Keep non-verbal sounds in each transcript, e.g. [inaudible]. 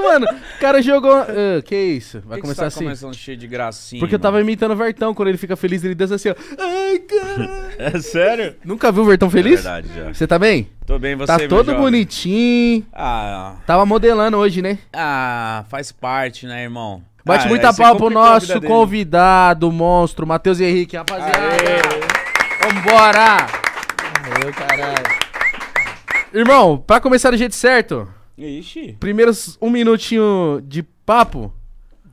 isso, mano? O cara jogou. Ah, que isso? Vai que começar que você tá assim. começando cheio de gracinha. Porque eu tava imitando o Vertão. Quando ele fica feliz, ele dança assim, ó. Ai, [laughs] cara. É sério? Nunca viu o Vertão é feliz? É verdade, já. Você tá bem? Tô bem, você Tá todo jovem. bonitinho. Ah. Tava modelando hoje, né? Ah, faz parte, né, irmão? Bate ah, muita pau pro nosso convidado, monstro, Matheus Henrique, rapaziada. Aê. Vambora! caralho. Irmão, pra começar do jeito certo, Ixi. Primeiros um minutinho de papo.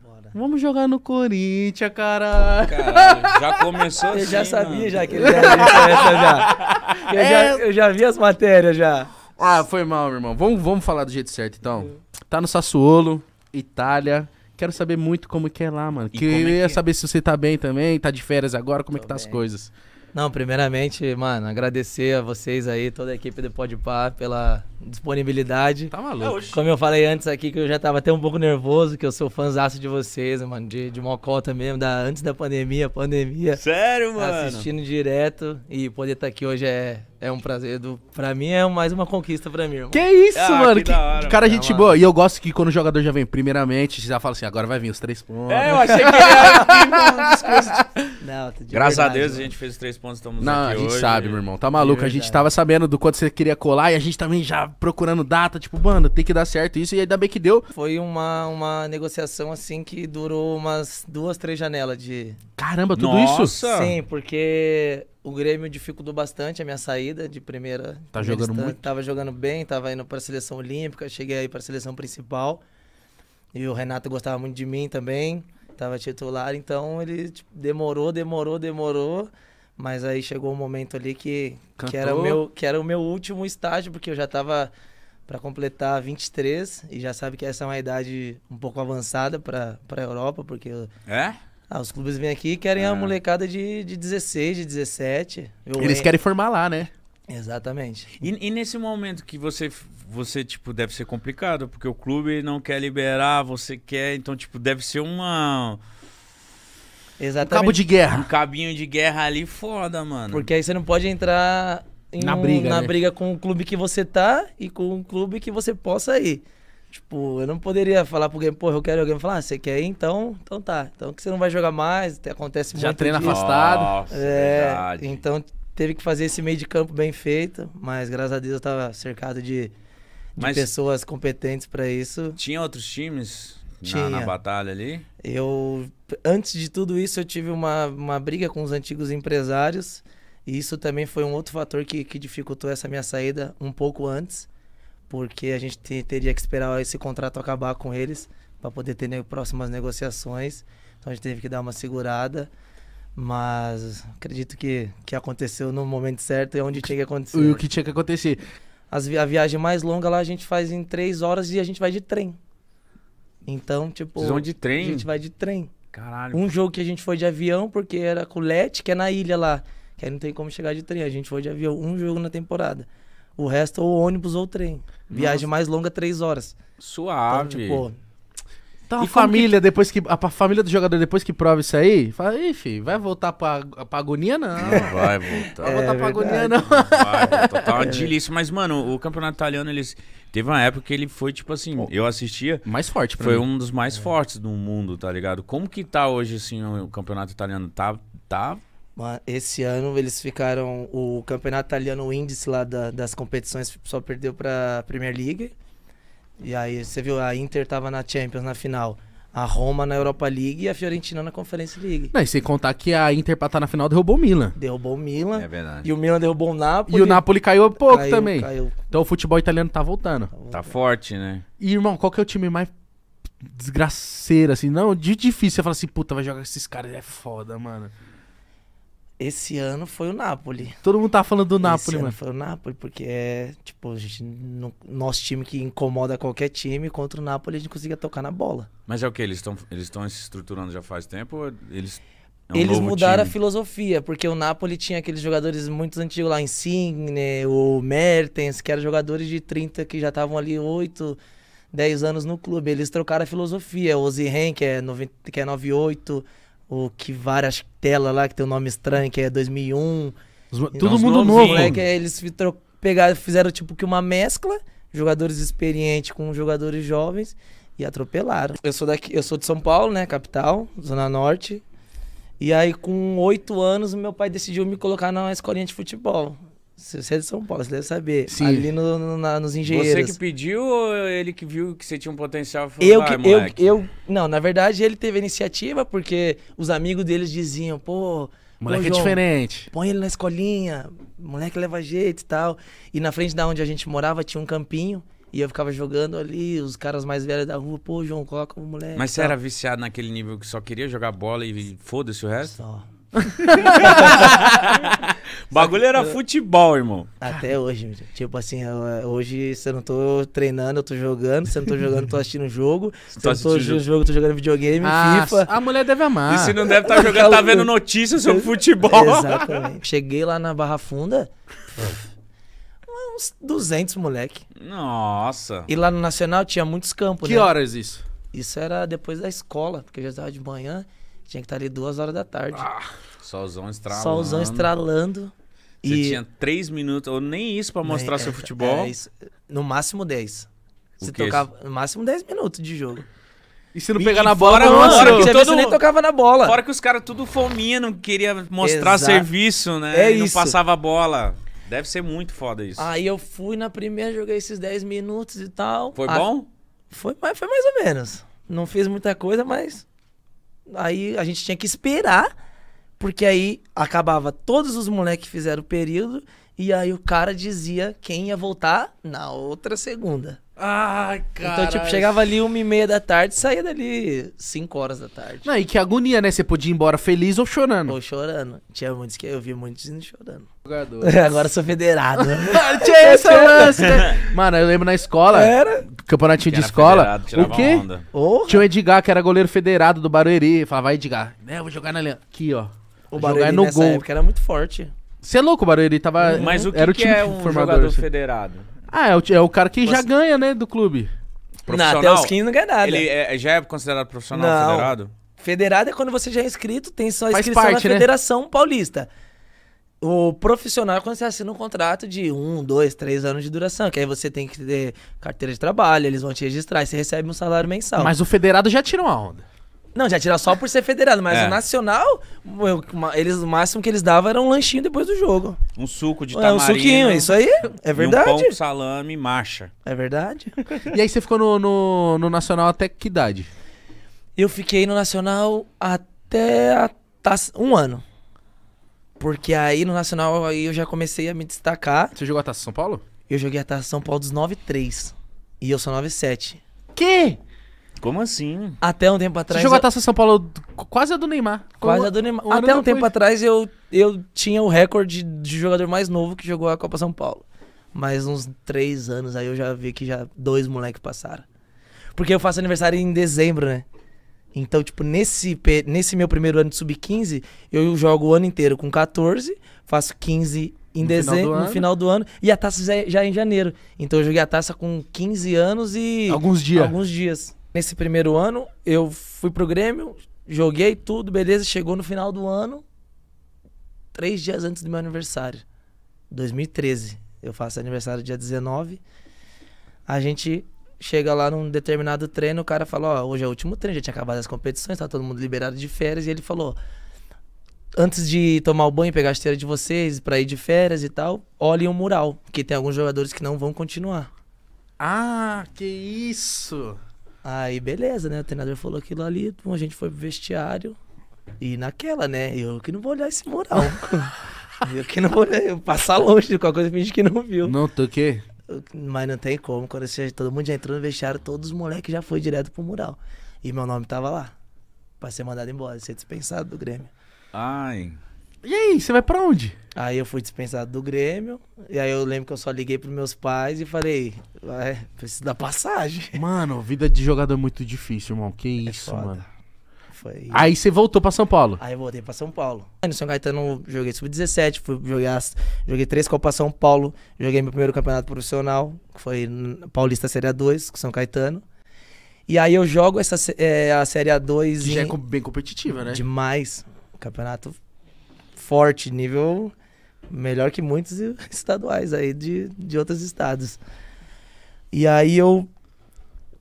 Bora. Vamos jogar no Corinthians, cara. Caralho, [laughs] já começou assim. Eu já sabia mano. já que ele ia essa já. Eu, é... já. eu já vi as matérias já. Ah, foi mal, meu irmão. Vamos, vamos falar do jeito certo, então. Tá no Sassuolo, Itália. Quero saber muito como que é lá, mano. É que eu é ia que... saber se você tá bem também, tá de férias agora, como Tô é que tá bem. as coisas. Não, primeiramente, mano, agradecer a vocês aí, toda a equipe do Podpar pela disponibilidade. Tá maluco. É, Como eu falei antes aqui, que eu já tava até um pouco nervoso, que eu sou fãzaço de vocês, mano, de, de mocota mesmo, da, antes da pandemia, pandemia. Sério, tá mano? Assistindo direto e poder estar tá aqui hoje é, é um prazer. Do, pra mim é mais uma conquista pra mim, irmão. Que isso, ah, mano. Que, que hora, cara, mano. gente boa. E eu gosto que quando o jogador já vem, primeiramente, já fala assim, agora vai vir os três pontos. É, eu achei que era discurso [laughs] Não, de Graças verdade, a Deus mano. a gente fez os três pontos, estamos Não, aqui a gente hoje, sabe, meu irmão. Tá maluco? A gente tava sabendo do quanto você queria colar e a gente também já procurando data, tipo, mano, tem que dar certo isso e ainda bem que deu. Foi uma, uma negociação assim que durou umas duas, três janelas de. Caramba, tudo Nossa. isso? Sim, porque o Grêmio dificultou bastante a minha saída de primeira. Tá jogando instante. muito? Tava jogando bem, tava indo pra seleção olímpica, cheguei aí pra seleção principal. E o Renato gostava muito de mim também. Tava titular, então ele tipo, demorou, demorou, demorou. Mas aí chegou um momento ali que, que, era o meu, que era o meu último estágio, porque eu já tava para completar 23 e já sabe que essa é uma idade um pouco avançada para a Europa, porque. É? Ah, os clubes vêm aqui e querem é. a ah. molecada de, de 16, de 17. Eu Eles querem formar lá, né? Exatamente. E, e, nesse momento que você você, tipo, deve ser complicado, porque o clube não quer liberar, você quer. Então, tipo, deve ser uma. Exatamente. Um cabo de guerra. Um cabinho de guerra ali foda, mano. Porque aí você não pode entrar na, um, briga, na né? briga com o clube que você tá e com o clube que você possa ir. Tipo, eu não poderia falar pro game, pô, eu quero alguém falar, ah, você quer ir? Então, então tá. Então que você não vai jogar mais, acontece Já treina disso. afastado. Nossa, é, verdade. então teve que fazer esse meio de campo bem feito, mas graças a Deus eu tava cercado de de pessoas competentes para isso. Tinha outros times tinha. Na, na, batalha ali? Eu, antes de tudo isso, eu tive uma, uma briga com os antigos empresários. E isso também foi um outro fator que, que dificultou essa minha saída um pouco antes. Porque a gente te, teria que esperar esse contrato acabar com eles para poder ter ne próximas negociações. Então a gente teve que dar uma segurada. Mas acredito que, que aconteceu no momento certo e onde tinha que acontecer. O que tinha que acontecer. As, a viagem mais longa lá a gente faz em três horas e a gente vai de trem. Então, tipo. Vocês vão de trem? A gente vai de trem. Caralho. Um jogo que a gente foi de avião, porque era com que é na ilha lá. Que aí não tem como chegar de trem. A gente foi de avião um jogo na temporada. O resto ou ônibus ou trem. Viagem Nossa. mais longa, três horas. Então, Suave. Então, tipo, então, e família, que... depois que. A família do jogador, depois que prova isso aí, fala, ih, filho, vai voltar pra, pra agonia, não. Não vai voltar. Vai é, voltar é pra agonia, não. Vai, voltar. tá uma delícia. Mas, mano, o campeonato italiano, eles. Teve uma época que ele foi, tipo assim, eu assistia. Mais forte, pra Foi mim. um dos mais é. fortes do mundo, tá ligado? Como que tá hoje, assim, o campeonato italiano? Tá. tá... Esse ano eles ficaram. O campeonato italiano, o índice lá da, das competições, só perdeu pra Premier League. E aí, você viu, a Inter tava na Champions na final. A Roma na Europa League e a Fiorentina na Conference League. Não, e sem contar que a Inter pra estar tá na final derrubou o Milan. Derrubou o Milan. É verdade. E o Milan derrubou o Napoli. E o Napoli caiu há pouco caiu, também. Caiu. Então o futebol italiano tá voltando. tá, tá forte, né? E, irmão, qual que é o time mais desgraceiro, assim? Não, de difícil. Você fala assim, puta, vai jogar com esses caras, é foda, mano. Esse ano foi o Napoli. Todo mundo tá falando do Napoli, Esse mano. Ano foi o Napoli, porque é, tipo, gente, no, nosso time que incomoda qualquer time, contra o Napoli a gente conseguia tocar na bola. Mas é o que? Eles estão eles estão se estruturando já faz tempo? Eles é um eles mudaram time. a filosofia, porque o Napoli tinha aqueles jogadores muito antigos lá, Insigne, o Mertens, que eram jogadores de 30 que já estavam ali 8, 10 anos no clube. Eles trocaram a filosofia. O Ziren, que é, 90, que é 98, o que várias telas lá que tem um nome estranho, que é 2001. Os, então, todo mundo novo, né? Que é, eles pegaram, fizeram tipo que uma mescla, jogadores experientes com jogadores jovens e atropelaram. Eu sou daqui, eu sou de São Paulo, né, capital, zona norte. E aí com oito anos meu pai decidiu me colocar na escolinha de futebol. Você é de São Paulo, você deve saber. Sim. Ali no, no, na, nos engenheiros. Você que pediu ou ele que viu que você tinha um potencial? Falou, eu, que, ah, eu, eu, não, na verdade ele teve a iniciativa porque os amigos deles diziam, pô, Moleque é João, é diferente. Põe ele na escolinha, moleque leva jeito e tal. E na frente da onde a gente morava tinha um campinho. E eu ficava jogando ali, os caras mais velhos da rua, pô, João, coloca o moleque. Mas você era viciado naquele nível que só queria jogar bola e foda-se o resto? Só. [laughs] bagulho era futebol, irmão. Até hoje, tipo assim, hoje se eu não tô treinando, eu tô jogando. Se eu não tô jogando, eu tô assistindo jogo. [laughs] Se eu não tô jogando jogo, tô jogando videogame, ah, FIFA. A mulher deve amar. E se não deve estar tá jogando, tá vendo notícias sobre [laughs] futebol. Exatamente. Cheguei lá na Barra Funda. uns 200 moleque. Nossa. E lá no Nacional tinha muitos campos, que né? horas isso? Isso era depois da escola, porque já estava de manhã. Tinha que estar tá ali duas horas da tarde. Ah, solzão estralando. Solzão estralando. Você e... tinha três minutos, ou nem isso para mostrar é, seu é futebol. É, isso, no máximo dez. Você tocava no máximo dez minutos de jogo. E se não pegar na bola, fora, assim? não, fora que todo... você nem tocava na bola. Fora que os caras tudo fominha, não queria mostrar Exato. serviço, né? É e isso. não passava a bola. Deve ser muito foda isso. Aí eu fui na primeira, joguei esses 10 minutos e tal. Foi a... Ah, bom? Foi, foi mais ou menos. Não fiz muita coisa, mas Aí a gente tinha que esperar, porque aí acabava todos os moleques que fizeram o período, e aí o cara dizia quem ia voltar na outra segunda. Ai, cara. Então, tipo, chegava ali uma e meia da tarde e saía dali cinco horas da tarde. Não, e que agonia, né? Você podia ir embora feliz ou chorando. Ou chorando. Tinha muitos que eu vi muitos indo chorando. Jogador. [laughs] Agora sou federado. [laughs] Ah, tinha essa. lance, né? Mano, eu lembro na escola. Era? Campeonatinho de escola. Federado, o quê? Oh. Tinha o Edgar, que era goleiro federado do Barueri. Falava, vai, Edgar. Né, eu vou jogar na linha. Aqui, ó. O Barueri no nessa gol. época era muito forte. Você é louco, o Barueri tava. Mas o que, era o time que é um formador, jogador assim. federado? Ah, é o, é o cara que Você... já ganha, né, do clube. Não, até os 15 não ganha nada. Ele é, é, já é considerado profissional não. federado? Federado é quando você já é inscrito, tem só inscrição parte, na né? Federação né? Paulista. O profissional é quando você assina um contrato de um, dois, três anos de duração, que aí você tem que ter carteira de trabalho, eles vão te registrar e você recebe um salário mensal. Mas o federado já tirou a onda. Não, já tirar só por ser federado, mas é. o Nacional, eles, o máximo que eles davam era um lanchinho depois do jogo. Um suco de tamarindo. É, um suquinho, isso aí, é verdade. um pão com salame, marcha. É verdade. [laughs] e aí você ficou no, no, no, Nacional até que idade? Eu fiquei no Nacional até a taça, um ano. Porque aí no Nacional aí eu já comecei a me destacar. Você jogou a Taça São Paulo? Eu joguei a Taça São Paulo dos 9-3. E eu sou 9-7. Que? Como assim? Até um tempo atrás. Você jogou a Taça São Paulo quase a do Neymar. Quase a do Neymar. Um Até um tempo foi. atrás eu, eu tinha o recorde de jogador mais novo que jogou a Copa São Paulo. Mas uns três anos aí eu já vi que já dois moleques passaram. Porque eu faço aniversário em dezembro, né? Então, tipo, nesse, nesse meu primeiro ano de sub-15, eu jogo o ano inteiro com 14, faço 15 em no dezembro, final no final do ano, e a taça já, é, já é em janeiro. Então eu joguei a taça com 15 anos e. Alguns dias. Alguns dias nesse primeiro ano, eu fui pro Grêmio, joguei tudo, beleza. Chegou no final do ano, três dias antes do meu aniversário, 2013. Eu faço aniversário dia 19. A gente chega lá num determinado treino, o cara falou Ó, hoje é o último treino, já tinha acabado as competições, tá todo mundo liberado de férias. E ele falou: Antes de tomar o banho, pegar a esteira de vocês, pra ir de férias e tal, olhem o mural, que tem alguns jogadores que não vão continuar. Ah, que isso! Aí beleza, né? O treinador falou aquilo ali, a gente foi pro vestiário. E naquela, né? Eu que não vou olhar esse mural. [laughs] eu que não vou olhar, eu passar longe de qualquer coisa, finge que não viu. Não, tu quê? Mas não tem como, quando você, todo mundo já entrou no vestiário, todos os moleques já foi direto pro mural. E meu nome tava lá, pra ser mandado embora, ser dispensado do Grêmio. Ai. E aí, você vai para onde? Aí eu fui dispensado do Grêmio. E aí eu lembro que eu só liguei pros meus pais e falei, é, preciso da passagem. [laughs] Mano, vida de jogador é muito difícil, irmão. Que é isso, mano. Foi... Aí você voltou pra São Paulo? Aí eu voltei pra São Paulo. Aí no São Caetano joguei sub-17, fui jogar, joguei três Copas São Paulo, joguei meu primeiro campeonato profissional, que foi Paulista Série A2, com São Caetano. E aí eu jogo essa, é, a Série A2. Que em... já é bem competitiva, né? Demais. O campeonato forte, nível melhor que muitos [laughs] estaduais aí de, de outros estados. E aí eu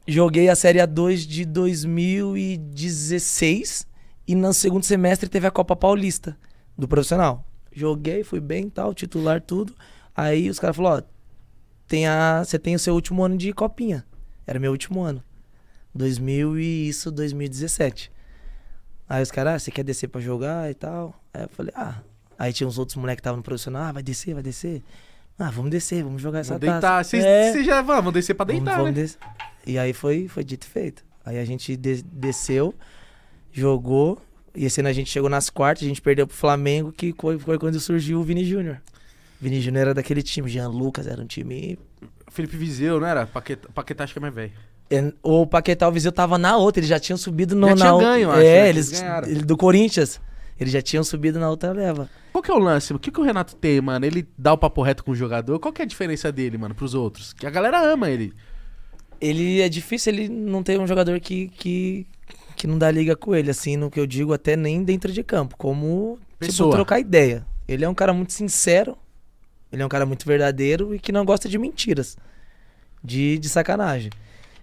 joguei a Série A2 de 2016 e no segundo semestre teve a Copa Paulista do profissional. Joguei, fui bem tal, titular, tudo. Aí os caras falaram, ó, tem a, você tem o seu último ano de copinha. Era meu último ano. 2000 e isso, 2017. Aí os caras, ah, você quer descer pra jogar e tal? Aí eu falei, ah. Aí tinha uns outros moleques que estavam no profissional, ah, vai descer, vai descer. Ah, vamos descer, vamos jogar essa vamos deitar. Vocês é. já ah, vamos descer pra deitar, vamos, né? e aí foi, foi dito e feito. Aí a gente de desceu, jogou. E esse ano a gente chegou nas quartas, a gente perdeu pro Flamengo, que foi, foi quando surgiu o Vini Júnior. Vini Júnior era daquele time, Jean Lucas era um time. Felipe Viseu, não né? era? Paquetá, Paquetá acho que é mais velho. É, o Paquetá, o Viseu tava na outra, eles já tinham subido no, já tinha na ganho, outra. Acho, é, né? eles, eles do Corinthians. Eles já tinham subido na outra leva. Qual que é o lance? O que, que o Renato tem, mano? Ele dá o papo reto com o jogador? Qual que é a diferença dele, mano, pros outros? Que a galera ama ele. Ele é difícil, ele não tem um jogador que, que, que não dá liga com ele, assim, no que eu digo, até nem dentro de campo, como tipo, Pessoa. Tipo, trocar ideia. Ele é um cara muito sincero, ele é um cara muito verdadeiro e que não gosta de mentiras, de, de sacanagem.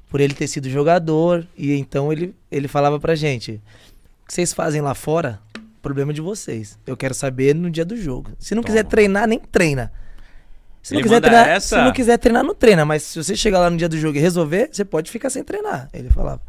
Por ele ter sido jogador, e então ele, ele falava pra gente: o que vocês fazem lá fora Problema de vocês. Eu quero saber no dia do jogo. Se não Toma. quiser treinar, nem treina. Se não, quiser treinar, essa? se não quiser treinar, não treina. Mas se você chegar lá no dia do jogo e resolver, você pode ficar sem treinar. Ele falava.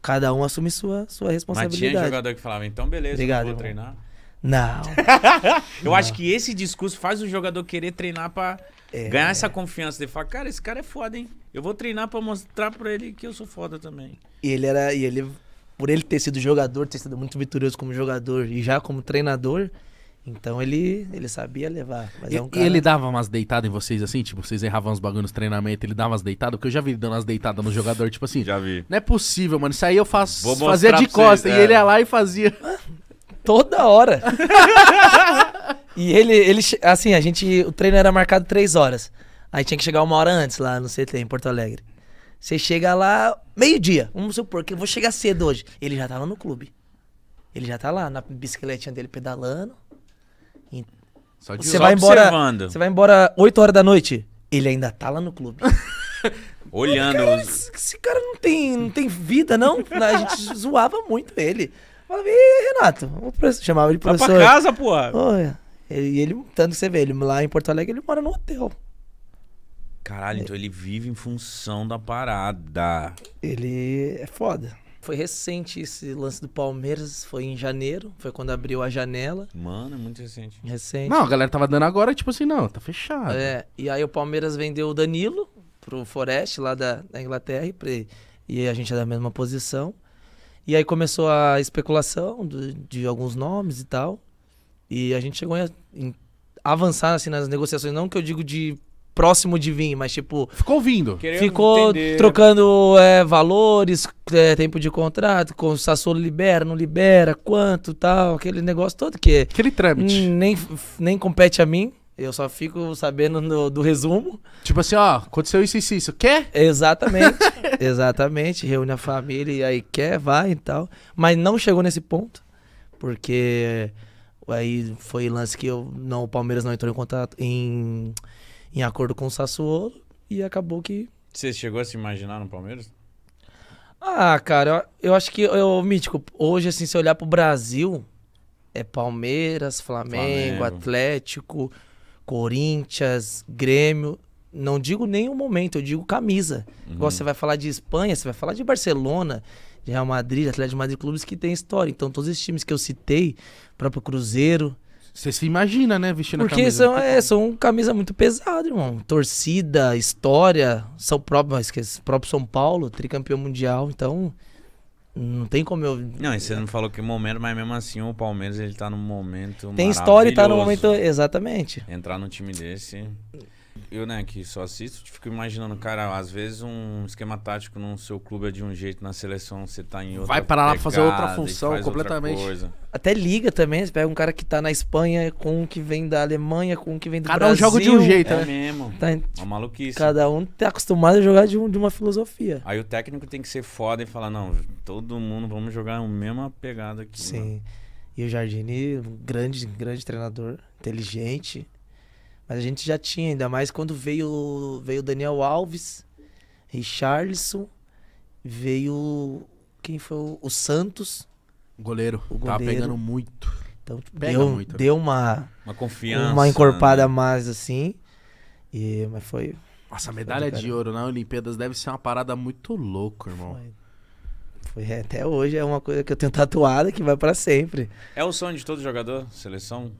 Cada um assume sua, sua responsabilidade. Mas tinha jogador que falava, então beleza, Obrigado, vou treinar. Não. [laughs] eu não. acho que esse discurso faz o jogador querer treinar pra é. ganhar essa confiança. De falar, cara, esse cara é foda, hein? Eu vou treinar pra mostrar pra ele que eu sou foda também. E ele era. E ele por ele ter sido jogador, ter sido muito vitorioso como jogador e já como treinador, então ele, ele sabia levar. e, é um cara... ele dava umas deitadas em vocês assim? Tipo, vocês erravam os bagulhos no treinamento, ele dava umas deitadas? Porque eu já vi dando umas deitadas no jogador, tipo assim. Já vi. Não é possível, mano. Isso aí eu faço, fazia de costa. e é. ele ia lá e fazia. [laughs] Toda hora. [laughs] e ele, ele, assim, a gente. O treino era marcado três horas. Aí tinha que chegar uma hora antes lá no CT, em Porto Alegre. Você chega lá meio-dia, vamos supor que eu vou chegar cedo hoje. Ele já tá lá no clube. Ele já tá lá na bicicletinha dele pedalando. E... Só de você vai embora, Você vai embora 8 horas da noite. Ele ainda tá lá no clube. [laughs] Olhando. Cara, os... esse, cara não tem, não tem vida, não. [laughs] A gente zoava muito ele. Falava, e Renato? chamava ele professor. Vai pra casa, porra. E ele, tanto que você vê, ele lá em Porto Alegre, ele mora no hotel. Caralho, é. então ele vive em função da parada. Ele é foda. Foi recente esse lance do Palmeiras, foi em janeiro, foi quando abriu a janela. Mano, é muito recente. Recente. Não, a galera tava dando agora, tipo assim, não, tá fechado. É, e aí o Palmeiras vendeu o Danilo pro Forest lá da, da Inglaterra e, e a gente é da mesma posição. E aí começou a especulação de, de alguns nomes e tal. E a gente chegou a, em, avançar assim, nas negociações, não que eu digo de próximo de vir, mas tipo. Ficou vindo. ficou entender. trocando é, valores, é, tempo de contrato, com o Sassuolo libera, não libera, quanto tal, aquele negócio todo que. Aquele trâmite. Nem, nem compete a mim. Eu só fico sabendo do, do resumo. Tipo assim, ó, aconteceu isso, isso, isso. Quer? Exatamente. [laughs] exatamente. Reúne a família e aí quer, vai e tal. Mas não chegou nesse ponto. Porque é, aí foi lance que eu, não, o Palmeiras não entrou em contato. Em em acordo com o Sassuolo e acabou que. Você chegou a se imaginar no Palmeiras? Ah, cara, eu, eu acho que eu, mítico, hoje assim, se olhar pro Brasil, é Palmeiras, Flamengo, Flamengo, Atlético, Corinthians, Grêmio. Não digo nenhum momento, eu digo camisa. Uhum. Igual você vai falar de Espanha, você vai falar de Barcelona, de Real Madrid, Atlético de Madrid, clubes que tem história. Então, todos esses times que eu citei, próprio Cruzeiro, você se imagina, né, vestindo Porque a camisa. Porque são, é, são camisa muito pesada, irmão. Torcida, história, são próprio, esqueci, próprio São Paulo, tricampeão mundial, então não tem como eu Não, e você não falou que momento, mas mesmo assim o Palmeiras ele tá num momento Tem história e tá num momento exatamente. Entrar num time desse. Eu, né, que só assisto, fico imaginando, cara, às vezes um esquema tático no seu clube é de um jeito, na seleção você tá em outra. Vai para lá pra fazer outra função completamente. Outra Até liga também, você pega um cara que tá na Espanha com um que vem da Alemanha, com um que vem do cada Brasil. Cada um joga de um jeito, é. Né? é mesmo. Tá em... É uma maluquice. Cada um tá acostumado a jogar de, um, de uma filosofia. Aí o técnico tem que ser foda e falar, não, todo mundo vamos jogar a mesma pegada aqui. Né? Sim. E o Jardini, um grande, grande treinador, inteligente mas a gente já tinha, ainda mais quando veio veio Daniel Alves, Richarlison, veio quem foi o, o Santos, o goleiro. O goleiro. Tava pegando muito. Então tipo, Pega deu, muito. deu uma uma confiança, uma encorpada né? mais assim. E mas foi nossa, medalha foi de ouro na Olimpíadas deve ser uma parada muito louca, irmão. Foi. Foi, é, até hoje é uma coisa que eu tenho tatuada que vai para sempre. É o sonho de todo jogador, seleção?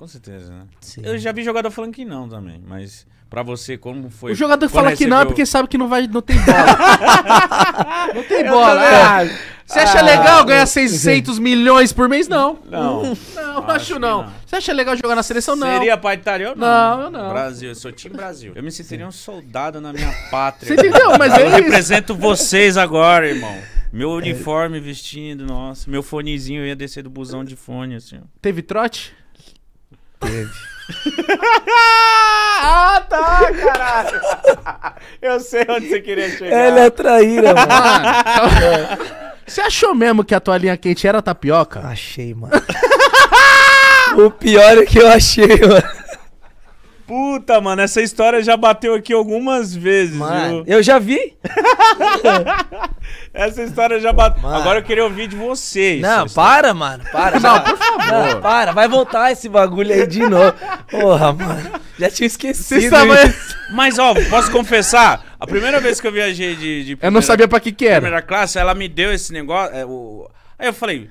com certeza, né? Sim. Eu já vi jogador falando que não também, mas pra você, como foi. O jogador fala recebeu... que não é porque sabe que não, vai, não tem bola. [laughs] não tem bola. É. você acha ah, legal ganhar 600 ah. milhões por mês? Não. Não. Não, acho, não. Você acha legal jogar na seleção? Não. Seria paitário? Não, não. não. Brasil, eu sou time Brasil. Eu me sentiria Sim. um soldado na minha pátria. Você entendeu? Mas [laughs] eu é represento isso. vocês agora, irmão. Meu é. uniforme vestindo, nossa. Meu fonezinho, eu ia descer do busão de fone, assim. Teve trote? Teve. [laughs] ah, tá, caralho. Eu sei onde você queria chegar. Ela é traíra, mano. Ah, é. Você achou mesmo que a toalhinha quente era tapioca? Achei, mano. [laughs] o pior é que eu achei, mano. Puta, mano, essa história já bateu aqui algumas vezes, mano, viu? Eu já vi. [laughs] essa história já bateu. Agora eu queria ouvir de vocês. Não, para, mano, para. Não, por favor. Não, para, vai voltar esse bagulho aí de novo. Porra, mano. Já tinha esquecido. Mas, ó, posso confessar? A primeira vez que eu viajei de. de primeira, eu não sabia pra que que era. Primeira classe, ela me deu esse negócio. É, o... Aí eu falei,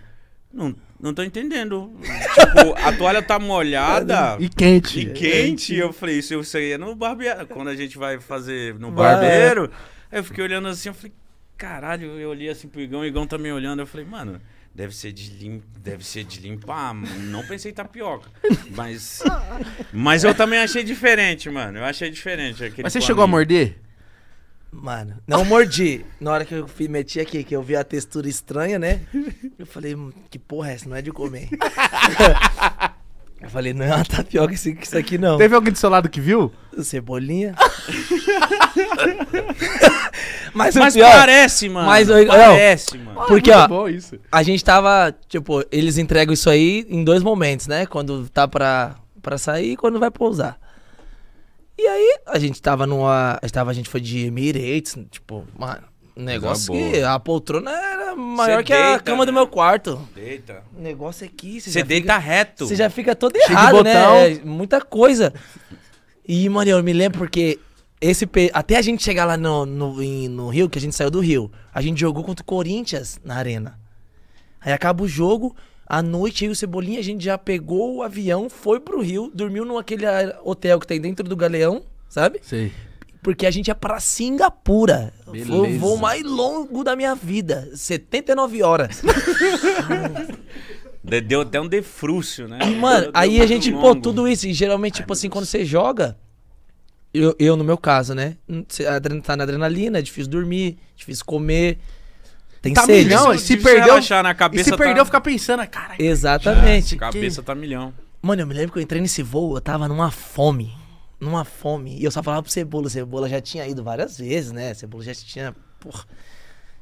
não não tô entendendo. tipo, a toalha tá molhada. [laughs] E quente. E quente. E é. Eu falei, isso eu sei é no barbeiro. Quando a gente vai fazer no barbeiro. Aí eu fiquei olhando assim, eu falei, caralho, eu olhei assim pro Igão, o Igão tá me olhando. Eu falei, mano, deve ser de, lim... deve ser de limpar. Não pensei em tapioca. [laughs] Mas. Mas eu também achei diferente, mano. Eu achei diferente. Mas você chegou a morder? Mano, não mordi. Na hora que eu meti aqui, que eu vi a textura estranha, né? Eu falei, hum, que porra é essa? Não é de comer. eu falei, não é uma tapioca isso, isso aqui, não. Teve alguém do seu lado que viu? Cebolinha. [laughs] mas mas pior, parece, mano. Mas, parece, mano. Porque, ó, a gente tava, tipo, eles entregam isso aí em dois momentos, né? Quando tá pra, pra sair e quando vai pousar. E aí, a gente tava numa. Tava, a gente foi de Emirates, tipo, mano. Negócio que a poltrona era maior que a cama né? do meu quarto. Deita. O negócio é que você deita fica, reto. Você já fica todo errado, né? É, muita coisa. E, mano, eu me lembro porque esse até a gente chegar lá no, no, no Rio, que a gente saiu do Rio, a gente jogou contra o Corinthians na arena. Aí acaba o jogo, à noite, aí o Cebolinha, a gente já pegou o avião, foi pro Rio, dormiu no aquele ah, hotel que tem dentro do Galeão, sabe? Sim. Porque a gente ia pra Singapura. Foi o voo mais longo da minha vida. 79 horas. [laughs] Deu até um defrúcio, né? Mano, deu, aí deu a gente, longo. pô, tudo isso. E geralmente, tipo Ai, tipo assim, Deus. quando você joga, eu, eu, no meu caso, né? Tá na adrenalina, é difícil dormir, difícil comer. Tem tá sede. milhão, se, se perdeu, relaxar na cabeça. se tá perdeu, tá... fica pensando, cara. Exatamente. Já, cabeça que... tá milhão. Mano, eu me lembro que eu entrei nesse voo, eu tava numa fome. Numa fome. E eu só falava pro Cebola. Cebola já tinha ido várias vezes, né? Cebola já tinha. Porra.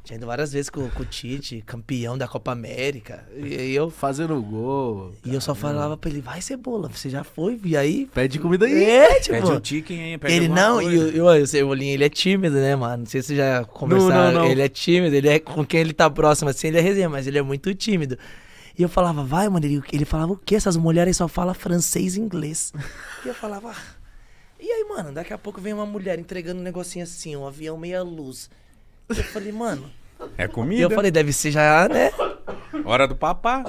Tinha ido várias vezes com, com o Tite, campeão da Copa América. E, e eu. Fazendo gol. E eu só falava pra ele, vai cebola, você já foi. E aí. Pede comida aí. É, tipo, pede um chicken aí, pede Ele não, coisa. e eu, eu, o Cebolinha, ele é tímido, né, mano? Não sei se você já conversaram. Não, não, não. Ele é tímido, ele é com quem ele tá próximo, assim, ele é resenha, mas ele é muito tímido. E eu falava, vai, mano. Ele, ele falava, o quê? Essas mulheres só falam francês e inglês. e eu falava, ah. e aí, mano, daqui a pouco vem uma mulher entregando um negocinho assim, um avião meia luz. Eu falei, mano. É comida. E eu falei, deve ser já, né? Hora do papá.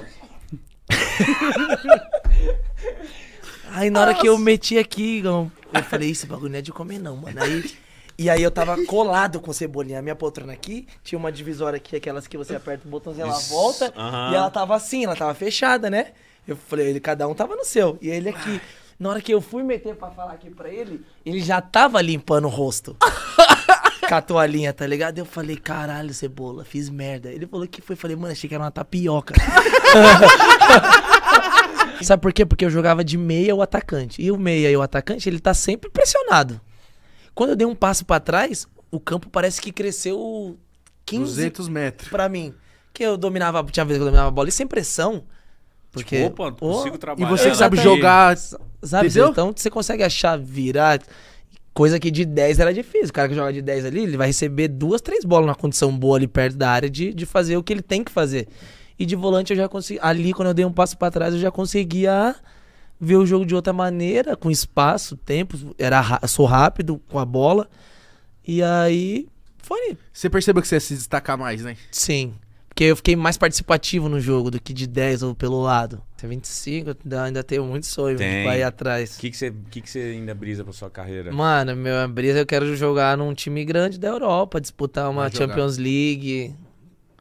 aí na hora que eu meti aqui, eu falei, esse bagulho não é de comer não, mano. Aí, e aí eu tava colado com cebolinha. A minha poltrona aqui tinha uma divisória aqui, aquelas que você aperta o botãozinho, ela volta. Uhum. E ela tava assim, ela tava fechada, né? Eu falei, ele, cada um tava no seu. E ele aqui. Na hora que eu fui meter pra falar aqui pra ele, ele já tava limpando o rosto. [laughs] catou a linha, tá ligado? Eu falei, caralho, cebola, fiz merda. Ele falou que foi. Falei, mano, achei que era uma tapioca. [laughs] Sabe por quê? Porque eu jogava de meia o atacante. E o meia e o atacante, ele tá sempre pressionado. Quando eu dei um passo para trás, o campo parece que cresceu 15 200 metros. Pra mim. Que eu dominava, tinha vez que eu dominava a bola e sem pressão. Porque, tipo, opa, consigo trabalhar. E você que sabe jogar. Sabe, Entendeu? então você consegue achar, virar. Coisa que de 10 era difícil. O cara que joga de 10 ali, ele vai receber duas, três bolas numa condição boa ali perto da área de, de fazer o que ele tem que fazer. E de volante eu já consegui. Ali, quando eu dei um passo para trás, eu já conseguia ver o jogo de outra maneira, com espaço, tempo. Era, sou rápido com a bola. E aí, foi. Você percebeu que você ia se destacar mais, né? Sim. Porque eu fiquei mais participativo no jogo do que de 10 ou pelo lado. Você é 25, ainda tenho muito sonho pra ir atrás. O que, que, você, que, que ainda brisa pra sua carreira? Mano, meu brisa, eu quero jogar num time grande da Europa, disputar uma Champions League,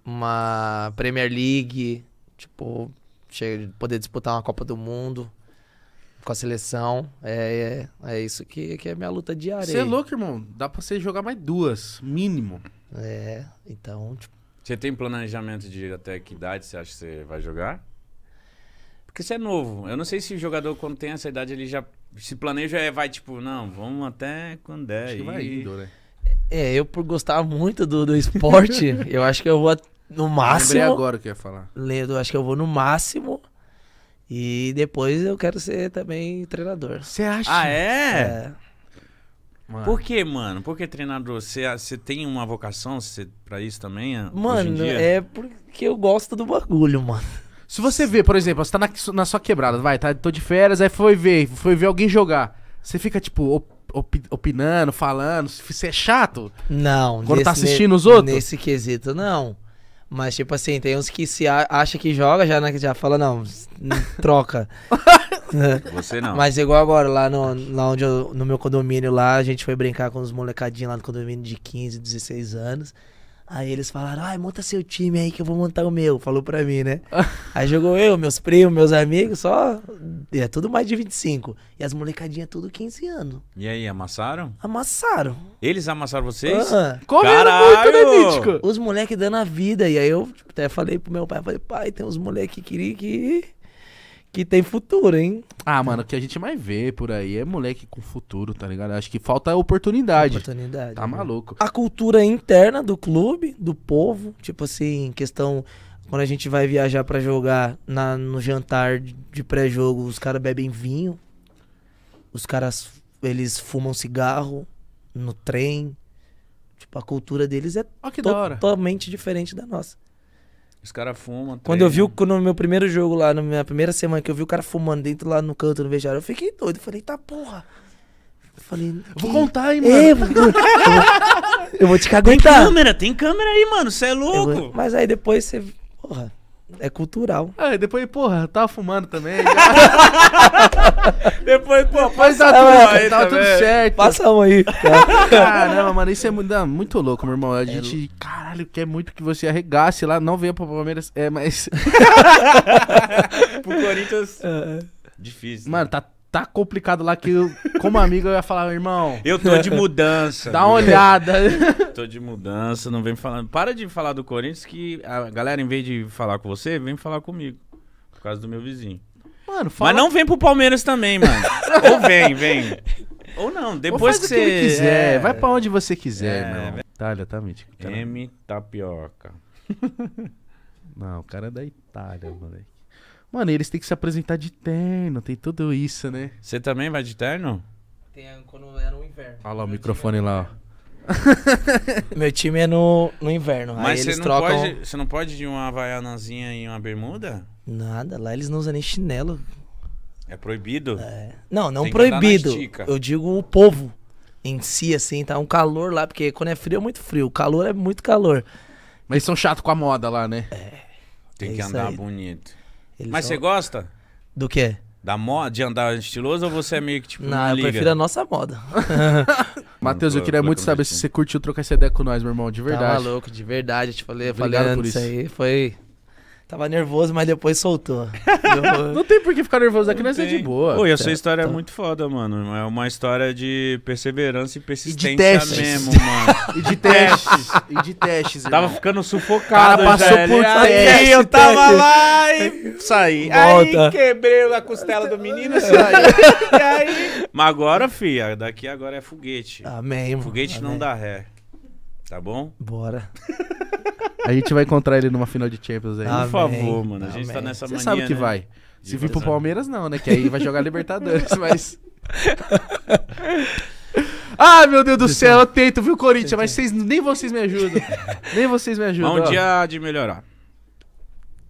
uma Premier League, tipo, poder disputar uma Copa do Mundo com a seleção. É, é, é isso que, que é minha luta diária. Você é louco, irmão. Dá pra você jogar mais duas, mínimo. É, então, tipo, você tem planejamento de até que idade você acha que você vai jogar? Porque você é novo. Eu não sei se o jogador, quando tem essa idade, ele já se planeja é, vai tipo, não, vamos até quando é. Acho que vai indo, né? É, eu por gostar muito do, do esporte, [laughs] eu acho que eu vou no máximo. Lembrei agora o que ia falar. Ledo, acho que eu vou no máximo. E depois eu quero ser também treinador. Você acha? Ah, é? é. Mano. Por que, mano? Por que treinador? Você ah, tem uma vocação cê, pra isso também? Ah, mano, é porque eu gosto do bagulho, mano. Se você vê, por exemplo, você tá na, na sua quebrada, vai, tá, tô de férias, aí foi ver, foi ver alguém jogar. Você fica, tipo, op, op, opinando, falando, você é chato? Não. Quando tá nesse, tá assistindo os outros? Nesse quesito, não. Mas, tipo assim, tem uns que se acha que joga, já, né, já fala, não, [laughs] troca. [laughs] Você não. Mas igual agora, lá, no, lá onde eu, no meu condomínio lá, a gente foi brincar com os molecadinhos lá no condomínio de 15, 16 anos. Aí eles falaram, ai, monta seu time aí que eu vou montar o meu. Falou pra mim, né? [laughs] aí jogou eu, meus primos, meus amigos, só. É tudo mais de 25. E as molecadinhas é tudo 15 anos. E aí, amassaram? Amassaram. Eles amassaram vocês? Ah, Correndo muito, né, Os moleques dando a vida. E aí eu até falei pro meu pai, falei, pai, tem uns moleques que queriam que que tem futuro, hein? Ah, mano, o que a gente mais vê por aí é moleque com futuro, tá ligado? Acho que falta oportunidade. Oportunidade. Tá mano. Né? maluco. A cultura interna do clube, do povo, tipo assim, questão quando a gente vai viajar para jogar na, no jantar de pré-jogo, os caras bebem vinho. Os caras eles fumam cigarro no trem. Tipo, a cultura deles é totalmente diferente da nossa. Os caras fumam. Quando eu vi o, no meu primeiro jogo lá, na minha primeira semana, que eu vi o cara fumando dentro lá no canto, no vestiário, eu fiquei doido. Eu falei, tá porra. Eu falei, que... É, vou contar aí, mano. É, eu, vou, eu, vou, eu vou te caguentar. Tem câmera, tem câmera aí, mano. Você é louco. Vou, mas aí depois você. Porra. É cultural. Ah, e depois, porra, tava fumando também. [laughs] depois, pô, depois tá, tudo, aí, tá tudo certo. Passa um aí. Tá? Caramba, mano, isso é muito, muito louco, meu irmão. A é gente, caralho, quer muito que você arregasse lá. Não venha pro Palmeiras. É, mas. [laughs] pro Corinthians. É, é. Difícil. Mano, tá tá complicado lá que, eu, como amigo, eu ia falar, irmão. Eu tô de mudança. Dá uma olhada. [laughs] tô de mudança, não vem falando. Para de falar do Corinthians, que a galera, em vez de falar com você, vem falar comigo. Por causa do meu vizinho. Mano, fala. Mas não vem pro Palmeiras também, mano. [laughs] Ou vem, vem. Ou não, depois Ou que você. Que quiser, é... vai pra onde você quiser, é, Itália, tá mítico. Tá? M Tapioca. [laughs] não, o cara é da Itália, moleque. Mano, eles têm que se apresentar de terno, tem tudo isso, né? Você também vai de terno? Tem, quando era o inverno. Olha lá o microfone é lá, ó. [laughs] Meu time é no, no inverno. Mas você não, trocam... você não pode de uma havaianazinha e uma bermuda? Nada, lá eles não usam nem chinelo. É proibido? É. Não, não Tem proibido. Eu digo o povo em si, assim, tá um calor lá, porque quando é frio é muito frio, o calor é muito calor. Mas são chato com a moda lá, né? É. Tem é que andar aí. bonito. Mas você gosta? Do quê? Da moda, de andar estiloso ou você é meio que tipo. Não, eu prefiro a nossa moda. [laughs] [laughs] Matheus, eu queria muito saber se você curtiu trocar essa ideia com nós, meu irmão, de verdade. Tá louco, de verdade. Eu te falei, eu falei antes isso aí. Foi Tava nervoso, mas depois soltou. [laughs] Eu... não tem por que ficar nervoso, aqui nós é de boa. Pô, e a sua tá, história é tá. é muito foda, mano. É uma história de perseverança e persistência e de mesmo, [laughs] mano. E de testes. e de testes. Irmão. Tava ficando sufocado. O cara passou já, por testes. Aí eu tava lá e saí. Volta. Aí quebrei a costela do menino é. saí. [laughs] e aí... Mas agora, filha, daqui agora é foguete. Amém, mano. Foguete Amém. não dá ré. Tá bom? Bora. A gente vai encontrar ele numa final de Champions aí. Por favor, mano. A gente tá nessa Você sabe que né? vai. Se vir pro Palmeiras, não, né? Que aí vai jogar Libertadores, [laughs] mas. Ah, meu Deus do céu, eu tento, viu, Corinthians? Mas vocês, nem vocês me ajudam. nem vocês me ajudam. Há um dia de melhorar.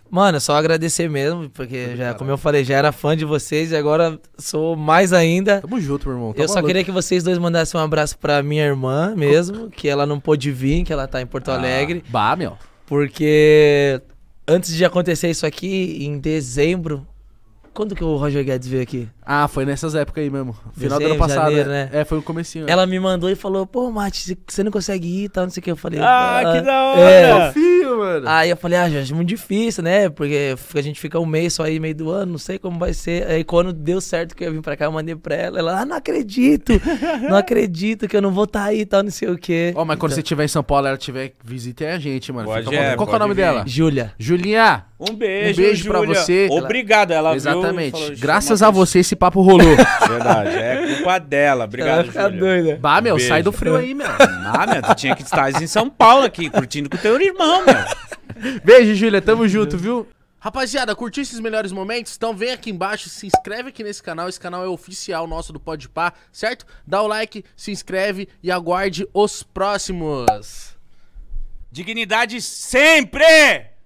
Mano, só agradecer mesmo, porque já, como eu falei, já era fã de vocês e agora sou mais ainda. Tamo junto, meu irmão. Tamo eu só queria que vocês dois mandassem um abraço pra minha irmã mesmo, que ela não pôde vir, que ela tá em Porto ah, Alegre. Bah, meu. Porque antes de acontecer isso aqui, em dezembro, quando que o Roger Guedes veio aqui? Ah, foi nessas épocas aí mesmo. Final Dezembro, do ano passado. Janeiro, né? né? É, foi o comecinho. É. Ela me mandou e falou, pô, Mate, você não consegue ir e tal, não sei o que. Eu falei, ah, ah que da é. hora! É, mano? Aí eu falei, ah, gente, é muito difícil, né? Porque a gente fica um mês só aí, meio do ano, não sei como vai ser. Aí quando deu certo que eu vim pra cá, eu mandei pra ela. Ela, ah, não acredito, [laughs] não acredito que eu não vou estar tá aí e tal, não sei o quê. Ó, oh, mas quando então... você estiver em São Paulo, ela tiver, visite a gente, mano. Pode é, Qual é o nome vir. dela? Júlia. Julinha. Um beijo, Um beijo Julia. pra você. Obrigada, ela Exatamente. Viu, falou, Graças a você esse papo rolou. [laughs] Verdade, é culpa dela. Obrigado, ela fica doida. Bah, meu, um sai do frio aí, meu. Ah, meu, tu tinha que estar em São Paulo aqui, curtindo com teu irmão, meu. [laughs] Beijo, Júlia. Tamo junto, viu? Rapaziada, curtiu esses melhores momentos? Então vem aqui embaixo, se inscreve aqui nesse canal. Esse canal é oficial nosso do Podpah, certo? Dá o like, se inscreve e aguarde os próximos. Dignidade sempre!